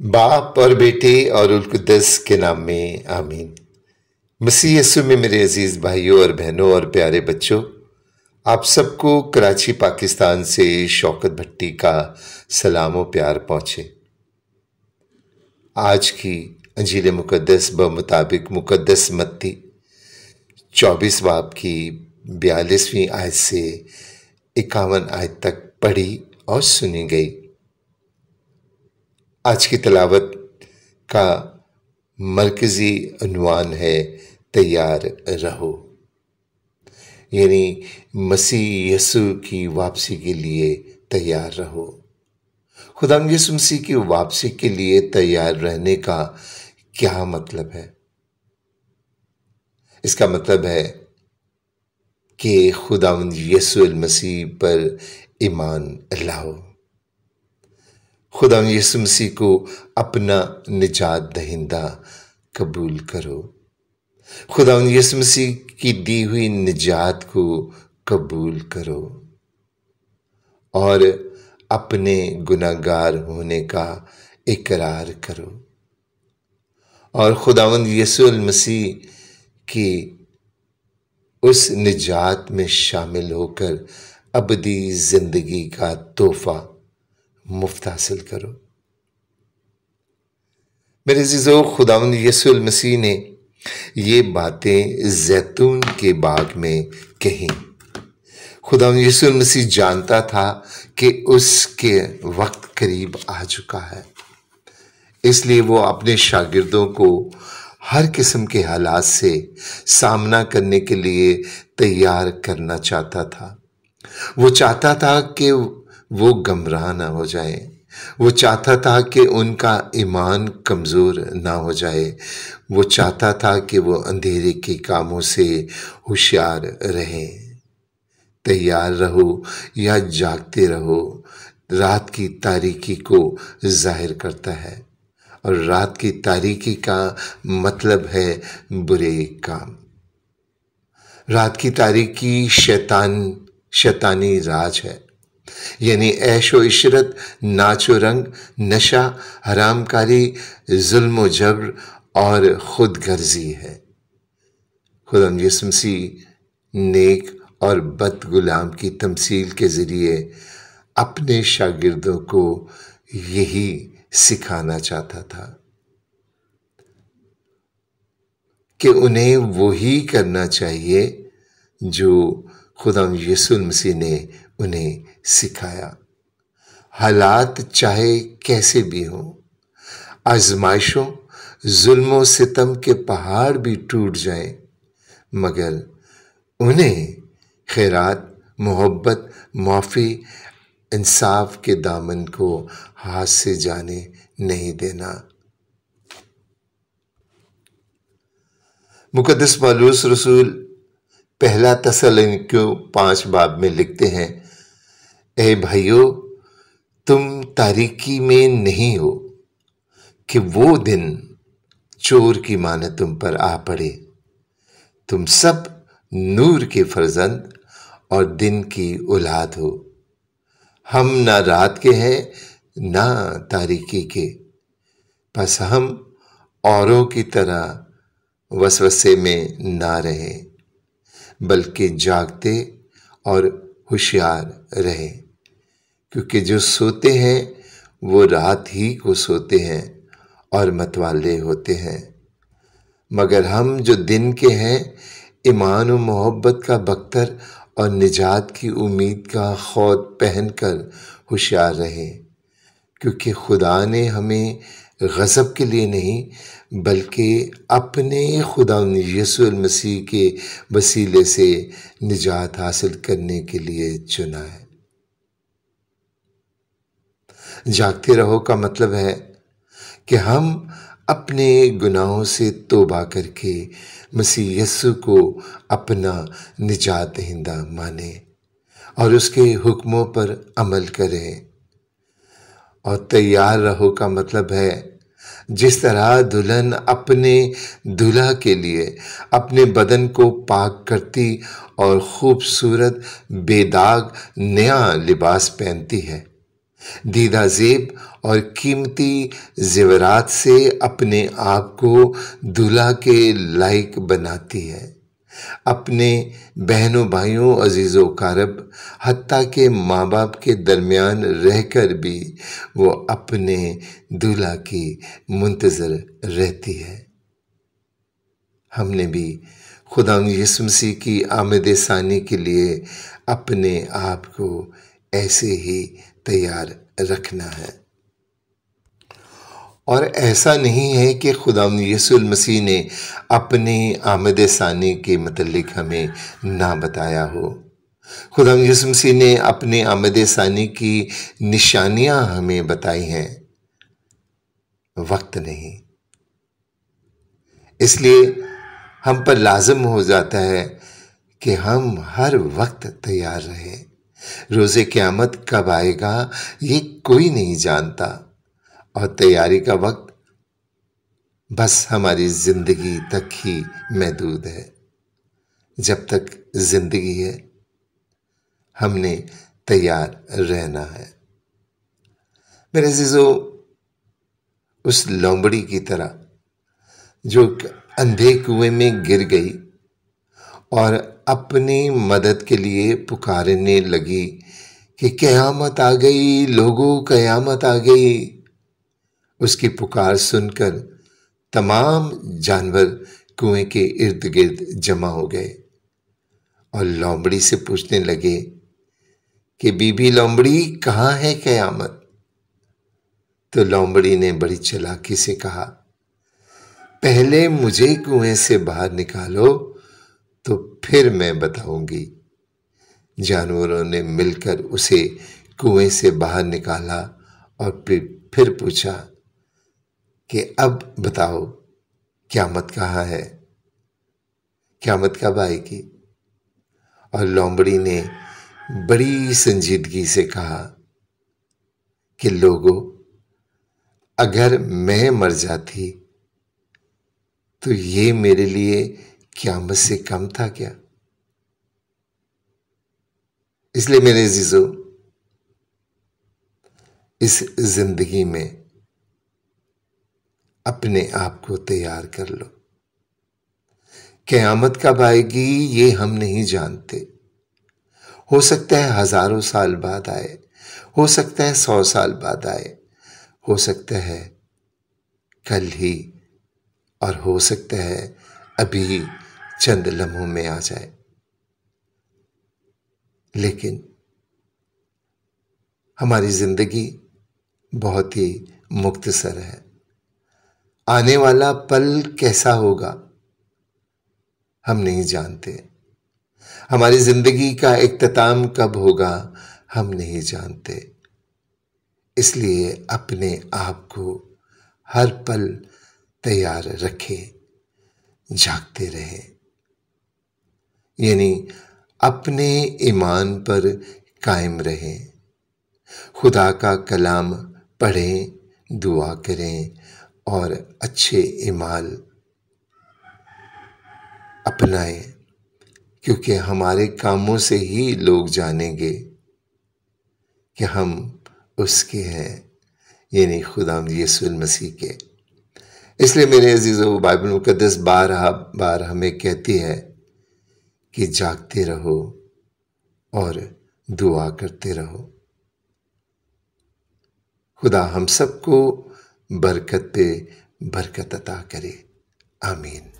बाप और बेटे और उलकुदस के नाम में आमीन मसीह यसु में मेरे अजीज़ भाइयों और बहनों और प्यारे बच्चों आप सबको कराची पाकिस्तान से शौकत भट्टी का सलाम और प्यार पहुंचे आज की अंजील मुकदस ब मुताबिक मुकदस मत्ती चौबीस बाप की बयालीसवीं आयत से इक्यावन आयत तक पढ़ी और सुनी गई आज की तलावत का मरकज़ी अनुमान है तैयार रहो यानी मसीह यसु की वापसी के लिए तैयार रहो खुदा यसु मसीह की वापसी के लिए तैयार रहने का क्या मतलब है इसका मतलब है कि खुदा यसु मसीह पर ईमान लाओ खुदा यसु मसीह को अपना निजात दहिंदा कबूल करो खुदा यसु मसीह की दी हुई निजात को कबूल करो और अपने गुनागार होने का इकरार करो और खुदावंद यसु मसीह की उस निजात में शामिल होकर अबदी जिंदगी का तोहफा मुफ्त हासिल करो मेरे जिजो खुदावन यसुल मसीह ने ये बातें जैतून के बाग में कही खुदा यसुल मसीह जानता था कि उसके वक्त करीब आ चुका है इसलिए वो अपने शागिर्दों को हर किस्म के हालात से सामना करने के लिए तैयार करना चाहता था वो चाहता था कि वो गमराह ना हो जाए वो चाहता था कि उनका ईमान कमज़ोर ना हो जाए वो चाहता था कि वो अंधेरे के कामों से होशियार रहें तैयार रहो या जागते रहो रात की तारीकी को जाहिर करता है और रात की तारीकी का मतलब है बुरे काम रात की तारीकी शैतान शैतानी राज है यानी ऐशो इशरत नाचो रंग नशा हरामकारी जुल्म जबर और खुद गर्जी है खुदम यसमसी नेक और बद गुलाम की तमसील के ज़रिए अपने शागिर्दों को यही सिखाना चाहता था कि उन्हें वही करना चाहिए जो खुदा यसुल मसीह ने उन्हें सिखाया हालात चाहे कैसे भी हों आजमाइशों जुल्मों सितम के पहाड़ भी टूट जाएं मगर उन्हें खैरात मोहब्बत माफ़ी इंसाफ के दामन को हाथ से जाने नहीं देना मुकदस मालूस रसूल पहला तसल इनको पांच बाब में लिखते हैं ए भाइयों तुम तारीकी में नहीं हो कि वो दिन चोर की माने तुम पर आ पड़े तुम सब नूर के फर्जंद और दिन की औलाद हो हम ना रात के हैं ना तारीकी के बस हम औरों की तरह वसवसे में ना रहे बल्कि जागते और होशियार रहे क्योंकि जो सोते हैं वो रात ही को सोते हैं और मतवाले होते हैं मगर हम जो दिन के हैं ईमान और मोहब्बत का बख्तर और निजात की उम्मीद का खौद पहनकर होशियार रहें क्योंकि खुदा ने हमें गज़ब के लिए नहीं बल्कि अपने खुदा यसूल मसीह के वसीले से निजात हासिल करने के लिए चुना है जागते रहो का मतलब है कि हम अपने गुनाहों से तोबा करके मसीह यसु को अपना निजात दहिंदा माने और उसके हुक्मों पर अमल करें और तैयार रहो का मतलब है जिस तरह दुल्हन अपने दूल्हा के लिए अपने बदन को पाक करती और खूबसूरत बेदाग नया लिबास पहनती है दीदा जेब और कीमती जेवरात से अपने आप को दूल्हा के लायक बनाती है अपने बहनों भाइयों अजीज़ों कारब हती के माँ बाप के दरमियान रहकर भी वो अपने दूल्हा की मुंतज़र रहती है हमने भी खुदा यसमसी की आमद सानी के लिए अपने आप को ऐसे ही तैयार रखना है और ऐसा नहीं है कि खुदा मसीह ने अपने आमद सानी के मतलब हमें ना बताया हो खुदा मसीह ने अपने आमद सानी की निशानियां हमें बताई हैं वक्त नहीं इसलिए हम पर लाजम हो जाता है कि हम हर वक्त तैयार रहें रोज़े क़्यामत कब आएगा ये कोई नहीं जानता और तैयारी का वक्त बस हमारी जिंदगी तक ही महदूद है जब तक जिंदगी है हमने तैयार रहना है मेरे जीजो उस लोमड़ी की तरह जो अंधे कुएं में गिर गई और अपनी मदद के लिए पुकारने लगी कि कयामत आ गई लोगों कयामत आ गई उसकी पुकार सुनकर तमाम जानवर कुएं के इर्द गिर्द जमा हो गए और लोमड़ी से पूछने लगे कि बीबी लोमड़ी कहाँ है कयामत तो लोमड़ी ने बड़ी चलाकी से कहा पहले मुझे कुएं से बाहर निकालो तो फिर मैं बताऊंगी जानवरों ने मिलकर उसे कुएं से बाहर निकाला और फिर पूछा कि अब बताओ क्या मत कहाँ है क्या मत कब आएगी और लोमड़ी ने बड़ी संजीदगी से कहा कि लोगों अगर मैं मर जाती तो ये मेरे लिए मत से कम था क्या इसलिए मेरे जीजो इस जिंदगी में अपने आप को तैयार कर लो क्यामत कब आएगी ये हम नहीं जानते हो सकता है हजारों साल बाद आए हो सकता है सौ साल बाद आए हो सकता है कल ही और हो सकता है अभी चंद लम्हों में आ जाए लेकिन हमारी जिंदगी बहुत ही मुख्तसर है आने वाला पल कैसा होगा हम नहीं जानते हमारी जिंदगी का इख्ताम कब होगा हम नहीं जानते इसलिए अपने आप को हर पल तैयार रखें जागते रहें यानी अपने ईमान पर कायम रहें खुदा का कलाम पढ़ें दुआ करें और अच्छे इमाल अपनाएं क्योंकि हमारे कामों से ही लोग जानेंगे कि हम उसके हैं यानी खुदा यसुल मसीह के इसलिए मेरे अजीज़ वो बाइबल मुकदस बार बार हमें कहती है कि जागते रहो और दुआ करते रहो खुदा हम सबको बरकत पे बरकत अता करे आमीन